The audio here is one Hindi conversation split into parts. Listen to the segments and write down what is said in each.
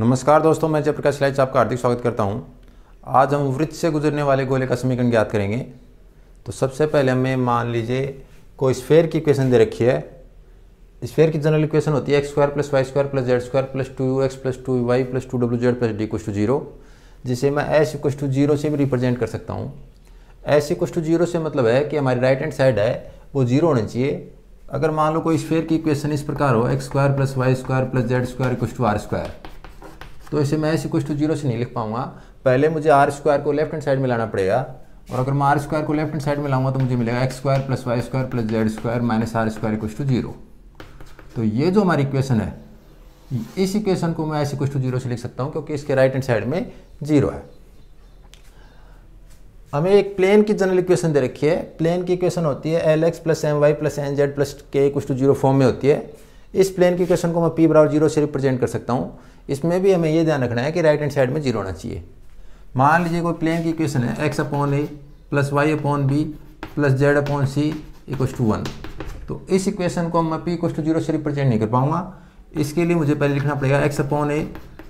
नमस्कार दोस्तों मैं जयप्रकाश लाइच आपका हार्दिक स्वागत करता हूं आज हम वृत्त से गुजरने वाले गोले का समीकरण ज्ञात करेंगे तो सबसे पहले हमें मान लीजिए कोई स्फेयर की इक्वेशन दे रखी है स्फेयर की जनरल इक्वेशन होती है X square plus Y square plus Z square plus two X plus two Y plus two W Z plus D कुछ टू जीरो जिसे मैं एस इक्व टू जीरो से भी रिप्रेजेंट कर सकता हूँ एस इक्व टू जीरो से मतलब है कि हमारी राइट हैंड साइड है वो जीरो होनी चाहिए अगर मान लो कोई स्फेयर की इक्वेशन इस प्रकार हो X square plus Y square plus Z square equal to R square तो इसे मैं ऐसे कुछ टू तो जीरो से नहीं लिख पाऊंगा पहले मुझे आर स्क्वायर को लेफ्ट हैंड साइड में लाना पड़ेगा और अगर मैं आर स्क्वायर को लेफ्ट हैंड साइड में लाऊंगा तो मुझे मिलेगा X square plus Y square plus Z square minus R square equal to zero तो ये जो हमारी इक्वेशन है इस इक्वेशन को मैं ऐसे कुछ टू तो जीरो से लिख सकता हूँ क्योंकि इसके राइट हैंड साइड में जीरो है हमें एक प्लेन की जनरल इक्वेशन दे रखी है प्लेन की इक्वेशन होती है L X plus M Y plus N Z plus K equal to zero form में होती है इस प्लेन के इक्वेशन को मैं पी बराबर जीरो से रिप्रेजेंट कर सकता हूँ इसमें भी हमें यह ध्यान रखना है कि राइट हैंड साइड में जीरो होना चाहिए मान लीजिए कोई प्लेन की इक्वेशन है X upon A plus Y upon B plus Z upon C equals to one तो इस इक्वेशन को मैं पी इक्वस टू जीरो से रिप्रेजेंट नहीं कर पाऊंगा इसके लिए मुझे पहले लिखना पड़ेगा X upon A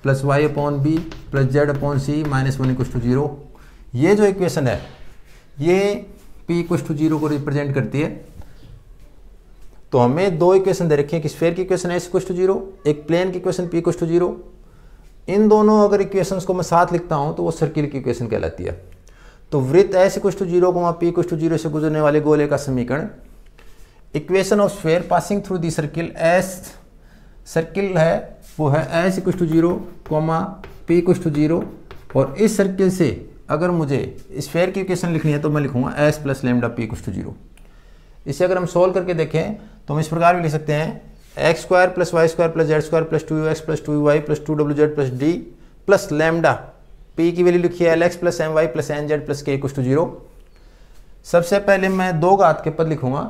plus Y upon B plus Z upon C minus one equals to zero ये जो इक्वेशन है ये पी इक्वस टू जीरो को रिप्रेजेंट करती है तो हमें दो इक्वेशन दे रखी है कि स्फेयर की equation S equal to zero एक प्लेन की equation P equal to zero इन दोनों अगर इक्वेशंस को मैं साथ लिखता हूं तो वो सर्किल की इक्वेशन कहलाती है तो वृत्त एस इक्वेश टू जीरो को वहाँ पी इक्व टू जीरो से गुजरने वाले गोले का समीकरण equation of sphere passing through the circle S circle है वो है S equal to zero comma P equal to zero और इस सर्किल से अगर मुझे स्फेयर की इक्वेशन लिखनी है तो मैं लिखूंगा S plus lambda P equal to zero इसे अगर हम सोल्व करके देखें तो हम इस प्रकार भी लिख सकते हैं X square plus Y square plus Z square plus two U X plus two U Y plus two W Z plus D plus lambda P की वैल्यू लिखी है L X plus M Y plus N Z plus K equal to zero सबसे पहले मैं दो घात के पद लिखूंगा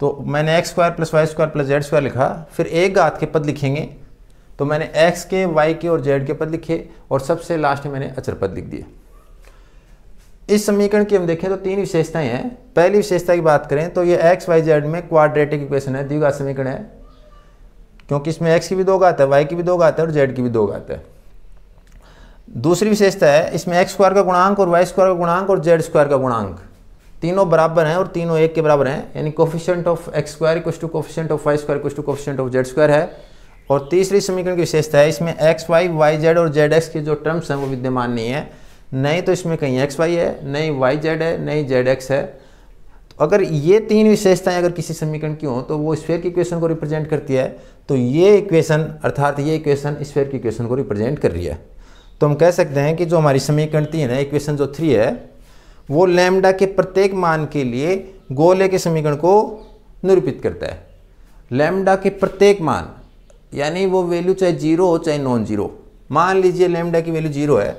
तो मैंने X square plus Y square plus Z square लिखा फिर एक घात के पद लिखेंगे तो मैंने एक्स के वाई के और जेड के पद लिखे और सबसे लास्ट में मैंने अचर पद लिख दिया इस समीकरण की हम देखें तो तीन विशेषताएं हैं पहली विशेषता की बात करें तो ये एक्स वाई जेड में क्वाड्रेटिक इक्वेशन है द्विघात समीकरण है क्योंकि इसमें एक्स की भी दो घात है वाई की भी दो घात है और जेड की भी दो घात है दूसरी विशेषता है इसमें एक्स स्क्वायर का गुणांक और वाई स्क्वायर का गुणांक और जेड स्क्वायर का गुणांक तीनों बराबर हैं और तीनों एक के बराबर हैं यानी coefficient of X square equal to coefficient of Y square equal to coefficient of Z square है और तीसरी समीकरण की विशेषता है इसमें एक्स वाई वाई जेड और जेड एक्स के जो टर्म्स हैं वो विद्यमान नहीं है नहीं तो इसमें कहीं एक्स वाई है नहीं वाई जेड है नहीं जेड एक्स है तो अगर ये तीन विशेषताएं अगर किसी समीकरण की हों तो वो स्फेयर की इक्वेशन को रिप्रेजेंट करती है तो ये इक्वेशन अर्थात ये इक्वेशन स्फेयर की इक्वेशन को रिप्रेजेंट कर रही है तो हम कह सकते हैं कि जो हमारी समीकरण तीन है इक्वेशन जो थ्री है वो लैम्डा के प्रत्येक मान के लिए गोले के समीकरण को निरूपित करता है लैम्डा के प्रत्येक मान यानी वो वैल्यू चाहे जीरो हो चाहे नॉन जीरो मान लीजिए लैम्डा की वैल्यू जीरो है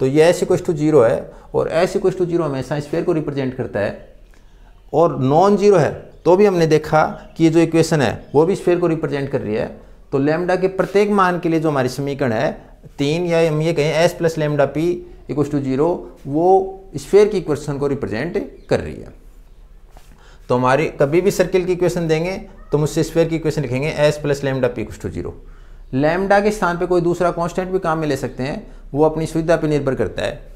तो ये एस इक्व टू जीरो है और एस इक्व टू जीरो हमेशा स्क्वेयर को रिप्रेजेंट करता है और नॉन जीरो है तो भी हमने देखा कि ये जो इक्वेशन है वो भी स्क्वेयर को रिप्रेजेंट कर रही है तो लेमडा के प्रत्येक मान के लिए जो हमारी समीकरण है तीन या हम ये कहें S plus lambda P equal to zero वो स्फेयर की इक्वेशन को रिप्रेजेंट कर रही है तो हमारी कभी भी सर्किल की इक्वेशन देंगे तो मुझसे स्पेयर की इक्वेशन लिखेंगे S plus lambda P equal to zero lambda के स्थान पे कोई दूसरा कांस्टेंट भी काम में ले सकते हैं वो अपनी सुविधा पर निर्भर करता है